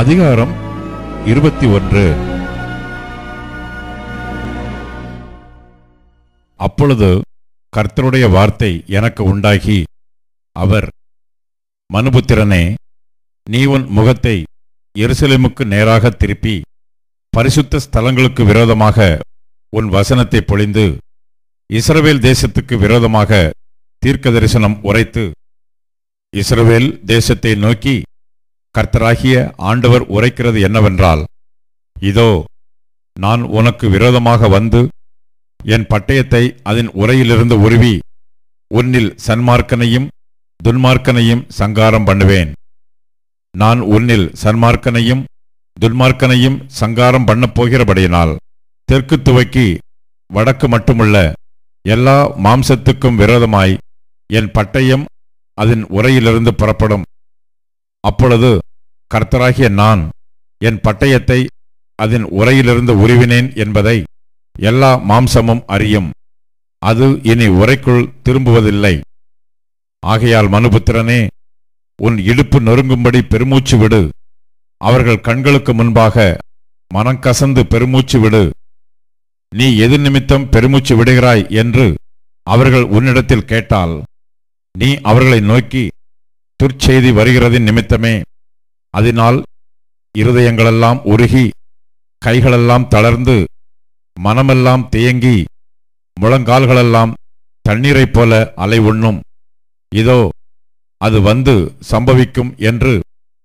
அதிகாரம் இருபத்தி ஒன்று அப்பொழுது கர்த்தருடைய வார்த்தை எனக்கு உண்டாகி அவர் மனுபுத்திரனே நீ உன் முகத்தை எருசலேமுக்கு நேராக திருப்பி பரிசுத்த ஸ்தலங்களுக்கு விரோதமாக உன் வசனத்தை பொழிந்து இஸ்ரவேல் தேசத்துக்கு விரோதமாக தீர்க்க தரிசனம் உரைத்து இஸ்ரவேல் தேசத்தை நோக்கி கர்த்தராகிய ஆண்டவர் உரைக்கிறது என்னவென்றால் இதோ நான் உனக்கு விரோதமாக வந்து என் பட்டயத்தை அதன் உரையிலிருந்து உருவி உன்னில் சன்மார்க்கனையும் துன்மார்க்கனையும் சங்காரம் பண்ணுவேன் நான் உன்னில் சன்மார்க்கனையும் துன்மார்க்கனையும் சங்காரம் பண்ணப் போகிறபடியினால் தெற்கு துவக்கி வடக்கு மட்டுமல்ல எல்லா மாம்சத்துக்கும் விரோதமாய் என் பட்டயம் அதன் உரையிலிருந்து புறப்படும் அப்பொழுது கர்த்தராகிய நான் என் பட்டயத்தை அதன் உரையிலிருந்து உருவினேன் என்பதை எல்லா மாம்சமும் அறியும் அது இனி உரைக்குள் திரும்புவதில்லை ஆகையால் மனுபுத்திரனே உன் இடுப்பு நொறுங்கும்படி பெருமூச்சு விடு அவர்கள் கண்களுக்கு முன்பாக மனங்கசந்து பெருமூச்சு விடு நீ எது நிமித்தம் பெருமூச்சு விடுகிறாய் என்று அவர்கள் உன்னிடத்தில் கேட்டால் நீ அவர்களை நோக்கி துர்ச்செய்தி வருகிறதின் நிமித்தமே அதனால் இருதயங்களெல்லாம் உருகி கைகளெல்லாம் தளர்ந்து மனமெல்லாம் தேங்கி முழங்கால்களெல்லாம் தண்ணீரைப் போல அலை உண்ணும் இதோ அது வந்து சம்பவிக்கும் என்று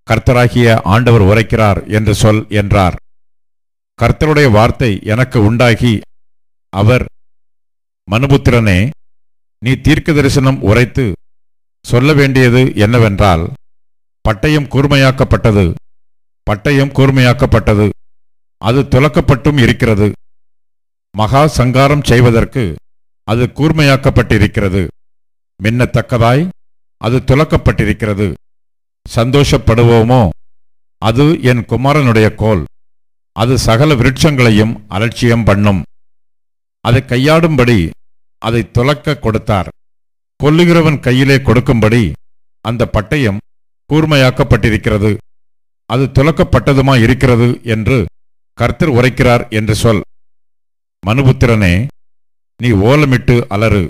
கர்த்தராகிய ஆண்டவர் உரைக்கிறார் என்று சொல் என்றார் கர்த்தருடைய வார்த்தை எனக்கு உண்டாகி அவர் மனுபுத்திரனே நீ தீர்க்க தரிசனம் உரைத்து சொல்ல வேண்டியது என்னவென்றால் பட்டயம் கூர்மையாக்கப்பட்டது பட்டயம் கூர்மையாக்கப்பட்டது அது துலக்கப்பட்டும் இருக்கிறது மகா சங்காரம் செய்வதற்கு அது கூர்மையாக்கப்பட்டிருக்கிறது மின்னத்தக்கதாய் அது துலக்கப்பட்டிருக்கிறது சந்தோஷப்படுவோமோ அது என் குமாரனுடைய கோல் அது சகல விருட்சங்களையும் அலட்சியம் பண்ணும் அதை கையாடும்படி அதை துலக்க கொடுத்தார் கொல்லுகிறவன் கையிலே கொடுக்கும்படி அந்த பட்டயம் கூர்மையாக்கப்பட்டிருக்கிறது அது துலக்கப்பட்டதுமா இருக்கிறது என்று கர்த்தர் உரைக்கிறார் என்று சொல் மனுபுத்திரனே நீ ஓலமிட்டு அலறு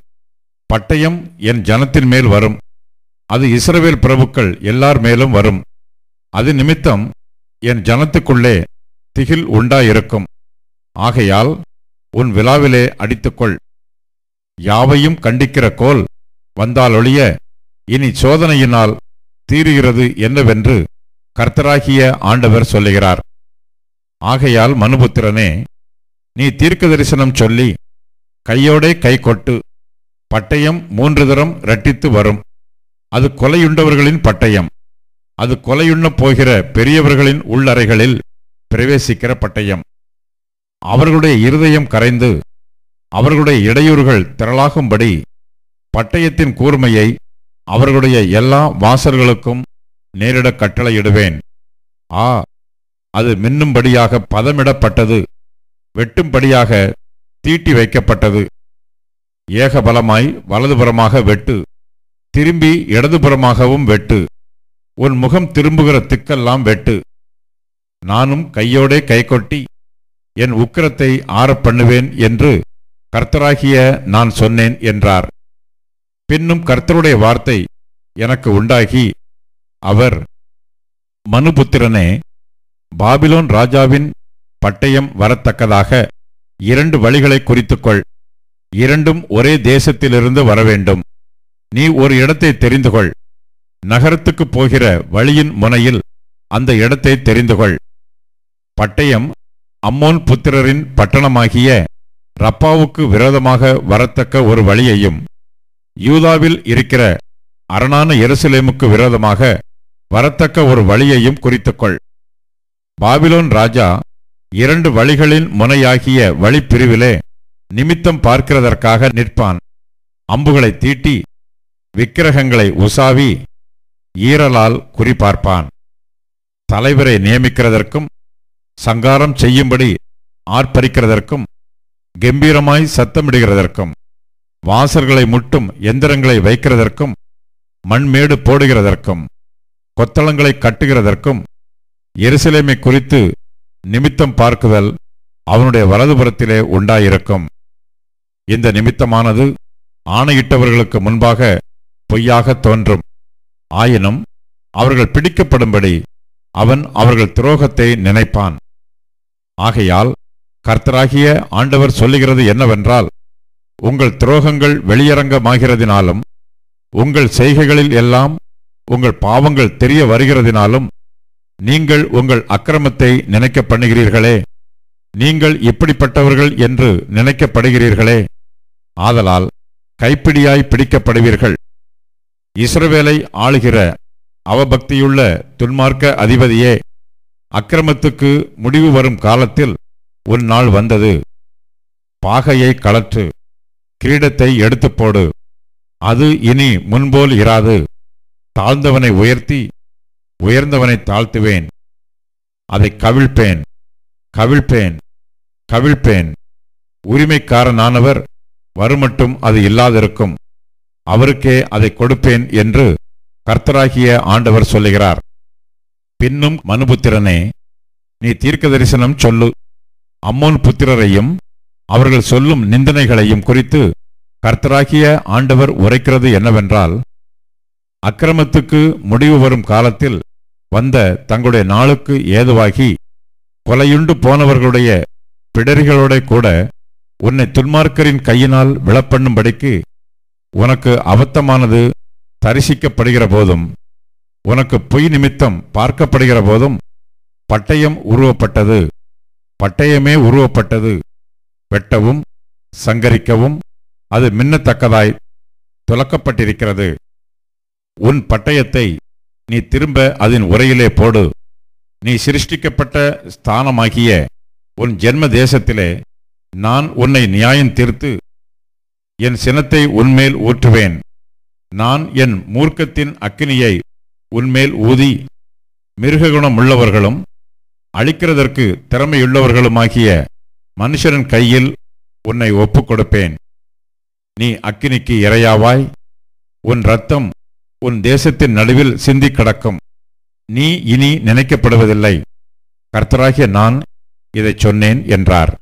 பட்டயம் என் ஜனத்தின் மேல் வரும் அது இஸ்ரவேல் பிரபுக்கள் எல்லார் மேலும் வரும் அது நிமித்தம் என் ஜனத்துக்குள்ளே திகில் உண்டாயிருக்கும் ஆகையால் உன் விழாவிலே அடித்துக்கொள் யாவையும் கண்டிக்கிற கோல் வந்தால் ஒழிய இனி சோதனையினால் தீருகிறது என்னவென்று கர்த்தராகிய ஆண்டவர் சொல்லுகிறார் ஆகையால் மனுபுத்திரனே நீ தீர்க்க தரிசனம் சொல்லி கையோடே கை கொட்டு பட்டயம் மூன்று தரம் இரட்டித்து வரும் அது கொலையுண்டவர்களின் பட்டயம் அது கொலையுண்ணப் போகிற பெரியவர்களின் உள்ளறைகளில் பிரவேசிக்கிற பட்டயம் அவர்களுடைய இருதயம் கரைந்து அவர்களுடைய இடையூறுகள் திரளாகும்படி பட்டயத்தின் கூர்மையை அவர்களுடைய எல்லா வாசல்களுக்கும் நேரிட கட்டளையிடுவேன் ஆ அது மின்னும்படியாக பதமிடப்பட்டது வெட்டும்படியாக தீட்டி வைக்கப்பட்டது ஏகபலமாய் வலதுபுறமாக வெட்டு திரும்பி இடதுபுறமாகவும் வெட்டு உன் முகம் திரும்புகிற திக்கெல்லாம் வெட்டு நானும் கையோடே கைகொட்டி என் உக்கிரத்தை ஆறப்பண்ணுவேன் பண்ணுவேன் என்று கர்த்தராகிய நான் சொன்னேன் என்றார் பின்னும் கர்த்தருடைய வார்த்தை எனக்கு உண்டாகி அவர் மனுபுத்திரனே பாபிலோன் ராஜாவின் பட்டயம் வரத்தக்கதாக இரண்டு வழிகளை குறித்துக்கொள் இரண்டும் ஒரே தேசத்திலிருந்து வரவேண்டும் நீ ஒரு இடத்தை தெரிந்து கொள் நகரத்துக்கு போகிற வழியின் முனையில் அந்த இடத்தை தெரிந்து கொள் பட்டயம் அம்மோன் புத்திரரின் பட்டணமாகிய ரப்பாவுக்கு விரோதமாக வரத்தக்க ஒரு வழியையும் யூதாவில் இருக்கிற அரணான எருசலேமுக்கு விரோதமாக வரத்தக்க ஒரு வழியையும் குறித்துக்கொள் பாபிலோன் ராஜா இரண்டு வழிகளின் முனையாகிய வழிப்பிரிவிலே நிமித்தம் பார்க்கிறதற்காக நிற்பான் அம்புகளை தீட்டி விக்கிரகங்களை உசாவி ஈரலால் குறிபார்ப்பான் தலைவரை நியமிக்கிறதற்கும் சங்காரம் செய்யும்படி ஆர்ப்பரிக்கிறதற்கும் கம்பீரமாய் சத்தமிடுகிறதற்கும் வாசர்களை முட்டும் எந்திரங்களை வைக்கிறதற்கும் மண்மேடு போடுகிறதற்கும் கொத்தளங்களை கட்டுகிறதற்கும் எருசலேமை குறித்து நிமித்தம் பார்க்குதல் அவனுடைய வலதுபுறத்திலே உண்டாயிருக்கும் இந்த நிமித்தமானது ஆணையிட்டவர்களுக்கு முன்பாக பொய்யாக தோன்றும் ஆயினும் அவர்கள் பிடிக்கப்படும்படி அவன் அவர்கள் துரோகத்தை நினைப்பான் ஆகையால் கர்த்தராகிய ஆண்டவர் சொல்லுகிறது என்னவென்றால் உங்கள் துரோகங்கள் வெளியரங்கமாகிறதினாலும் உங்கள் செய்கைகளில் எல்லாம் உங்கள் பாவங்கள் தெரிய வருகிறதினாலும் நீங்கள் உங்கள் அக்கிரமத்தை நினைக்க பண்ணுகிறீர்களே நீங்கள் இப்படிப்பட்டவர்கள் என்று நினைக்கப்படுகிறீர்களே ஆதலால் கைப்பிடியாய் பிடிக்கப்படுவீர்கள் இஸ்ரவேலை ஆளுகிற அவபக்தியுள்ள துன்மார்க்க அதிபதியே அக்கிரமத்துக்கு முடிவு வரும் காலத்தில் உன் நாள் வந்தது பாகையை கலற்று கிரீடத்தை எடுத்து போடு அது இனி முன்போல் இராது தாழ்ந்தவனை உயர்த்தி உயர்ந்தவனை தாழ்த்துவேன் அதை கவிழ்ப்பேன் கவிழ்ப்பேன் கவிழ்ப்பேன் உரிமைக்காரனானவர் வருமட்டும் அது இல்லாதிருக்கும் அவருக்கே அதை கொடுப்பேன் என்று கர்த்தராகிய ஆண்டவர் சொல்லுகிறார் பின்னும் மனுபுத்திரனே நீ தீர்க்க தரிசனம் சொல்லு அம்மோன் புத்திரரையும் அவர்கள் சொல்லும் நிந்தனைகளையும் குறித்து கர்த்தராகிய ஆண்டவர் உரைக்கிறது என்னவென்றால் அக்கிரமத்துக்கு முடிவு வரும் காலத்தில் வந்த தங்களுடைய நாளுக்கு ஏதுவாகி கொலையுண்டு போனவர்களுடைய பிடரிகளோட கூட உன்னை துன்மார்க்கரின் கையினால் விழப்பண்ணும்படிக்கு உனக்கு அபத்தமானது தரிசிக்கப்படுகிற போதும் உனக்கு பொய் நிமித்தம் பார்க்கப்படுகிற போதும் பட்டயம் உருவப்பட்டது பட்டயமே உருவப்பட்டது வெட்டவும் சங்கரிக்கவும் அது மின்னத்தக்கதாய் துலக்கப்பட்டிருக்கிறது உன் பட்டயத்தை நீ திரும்ப அதன் உரையிலே போடு நீ சிருஷ்டிக்கப்பட்ட ஸ்தானமாகிய உன் ஜென்ம தேசத்திலே நான் உன்னை நியாயம் தீர்த்து என் சினத்தை உன்மேல் ஊற்றுவேன் நான் என் மூர்க்கத்தின் அக்கினியை உன்மேல் ஊதி மிருககுணமுள்ளவர்களும் அழிக்கிறதற்கு திறமையுள்ளவர்களுமாகிய மனுஷரின் கையில் உன்னை ஒப்புக் கொடுப்பேன் நீ அக்கினிக்கு இரையாவாய் உன் ரத்தம் உன் தேசத்தின் நடுவில் சிந்தி கிடக்கும் நீ இனி நினைக்கப்படுவதில்லை கர்த்தராகிய நான் இதை சொன்னேன் என்றார்